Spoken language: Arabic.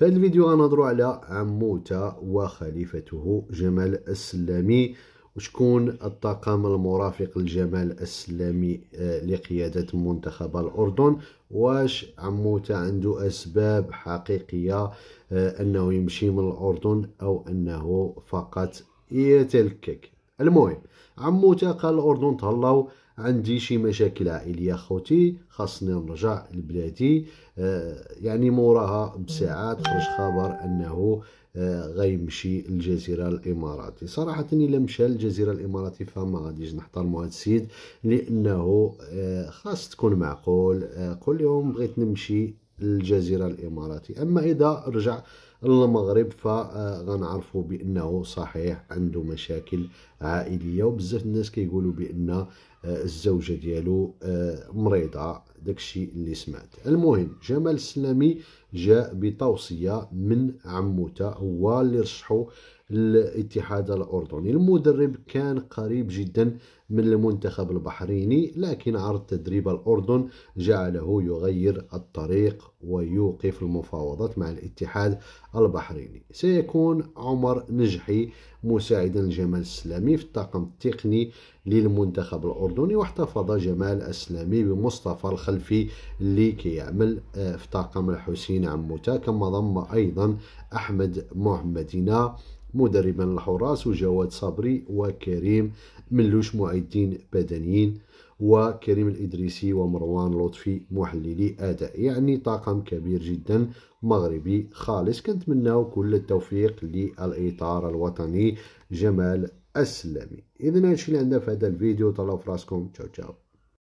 في هذا الفيديو غنهضروا على عموته وخليفته جمال السلامي وشكون الطاقم المرافق لجمال السلامي آه، لقيادة منتخب الأردن واش عموته عنده أسباب حقيقية آه، أنه يمشي من الأردن أو أنه فقط يتلكك المهم عموته قال الأردن تهلاو عندي شي مشاكل عائليه خوتي خاصني نرجع لبلادي آه، يعني موراها بساعات خرج خبر انه آه، غيمشي للجزيره الاماراتي صراحه الا مشى للجزيره الاماراتي فما غاديش نحترموا هذا السيد لانه آه، خاص تكون معقول قول لهم بغيت نمشي للجزيره الاماراتي اما اذا رجع للمغرب فغنعرفوا بانه صحيح عنده مشاكل عائليه وبزاف الناس كيقولوا بان آه، الزوجه ديالو آه، مريضه داكشي اللي سمعت المهم جمال السلامي جاء بتوصيه من عموته هو اللي رشحو الاتحاد الاردني المدرب كان قريب جدا من المنتخب البحريني لكن عرض تدريب الاردن جعله يغير الطريق ويوقف المفاوضات مع الاتحاد البحريني سيكون عمر نجحي مساعدا لجمال السلامي في الطاقم التقني للمنتخب الأردني واحتفظ جمال السلامي بمصطفى الخلفي اللي كيعمل آه، في طاقم الحسين عموتة كما ضم أيضا أحمد محمدينا مدربا الحراس وجواد صبري وكريم ملوش معدين بدنيين وكريم الإدريسي ومروان لطفي محللي أداء يعني طاقم كبير جدا مغربي خالص كنتمناو كل التوفيق للإطار الوطني جمال السلامي إذا هادشي اللي عندنا في هذا الفيديو طلعوا في راسكم تشاو تشاو